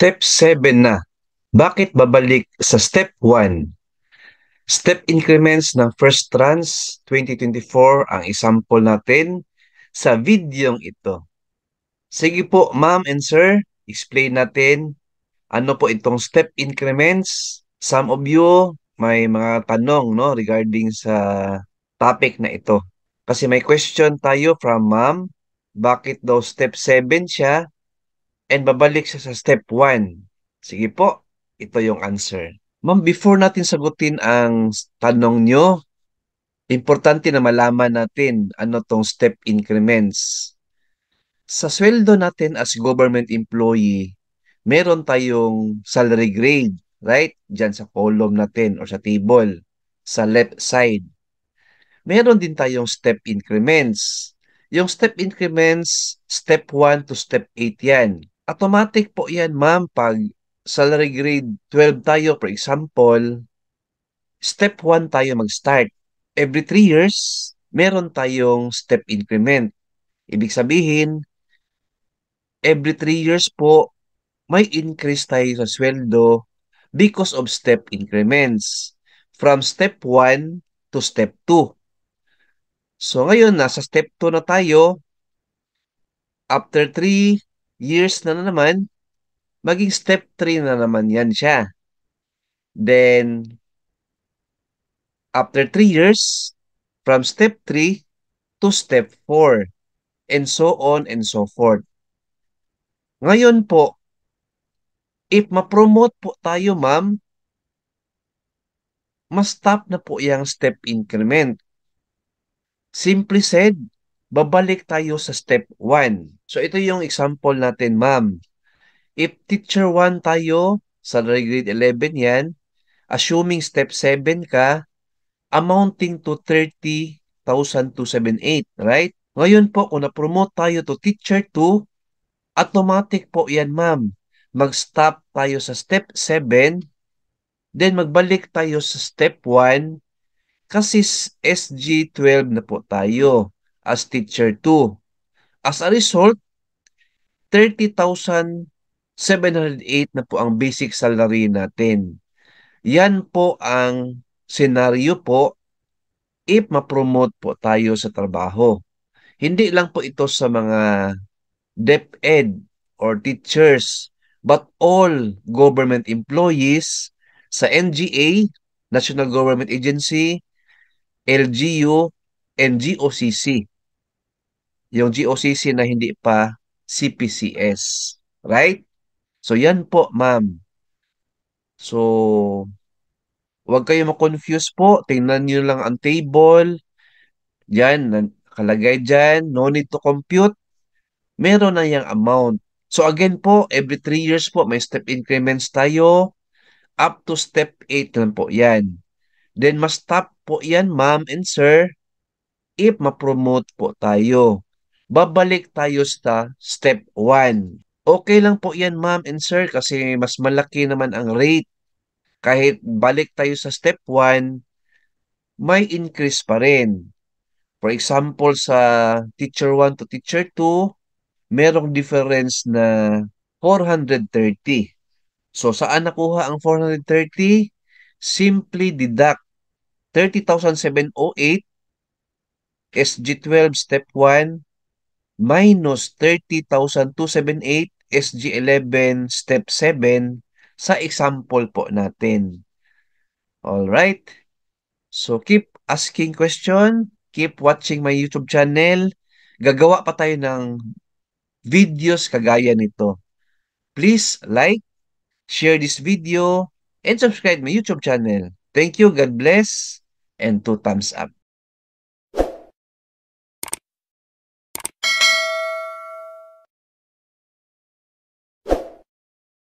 Step 7 na. Bakit babalik sa step 1? Step increments ng first trans 2024 ang example natin sa videong ito. Sige po, ma'am and sir, explain natin ano po itong step increments. Some of you may mga tanong no regarding sa topic na ito. Kasi may question tayo from ma'am, bakit daw step 7 siya and babalik siya sa step 1. Sige po, ito yung answer. Ma'am, before natin sagutin ang tanong nyo, importante na malaman natin ano tong step increments. Sa sweldo natin as government employee, meron tayong salary grade, right? Diyan sa column natin or sa table, sa left side. Meron din tayong step increments. Yung step increments, step 1 to step 8 yan automatic po yan, ma'am, pag salary grade 12 tayo, for example, step 1 tayo mag-start. Every 3 years, meron tayong step increment. Ibig sabihin, every 3 years po, may increase tayo sa sweldo because of step increments from step 1 to step 2. So ngayon, nasa step 2 na tayo. After 3, years na, naman, maging step 3 na naman yan siya. Then, after 3 years, from step 3 to step 4, and so on and so forth. Ngayon po, if ma-promote po tayo ma'am, mas stop na po yung step increment. Simply said, babalik tayo sa step 1. So ito yung example natin, ma'am. If teacher 1 tayo, sa grade 11 yan, assuming step 7 ka, amounting to 30,278, right? Ngayon po, kung na-promote tayo to teacher 2, automatic po yan, ma'am. Mag-stop tayo sa step 7, then magbalik tayo sa step 1, kasi SG12 na po tayo as teacher 2. As a result, 30,708 na po ang basic salary natin. Yan po ang scenario po if ma-promote po tayo sa trabaho. Hindi lang po ito sa mga DepEd or teachers but all government employees sa NGA, National Government Agency, LGU, and GOCC yung GOCC na hindi pa CPCS. Right? So, yan po, ma'am. So, huwag kayo ma-confuse po. Tingnan nyo lang ang table. Yan, kalagay dyan. No need to compute. Meron na yung amount. So, again po, every 3 years po, may step increments tayo. Up to step 8 lang po. Yan. Then, must stop po yan, ma'am and sir, if ma-promote po tayo babalik tayo sa step 1. Okay lang po yan ma'am and sir kasi mas malaki naman ang rate. Kahit balik tayo sa step 1, may increase pa rin. For example, sa teacher 1 to teacher 2, merong difference na 430. So saan nakuha ang 430? Simply deduct 30,708 SG12 step 1 minus 30,278 SG11 step 7 sa example po natin. Alright? So keep asking question, keep watching my YouTube channel. Gagawa pa tayo ng videos kagaya nito. Please like, share this video, and subscribe my YouTube channel. Thank you, God bless, and two thumbs up.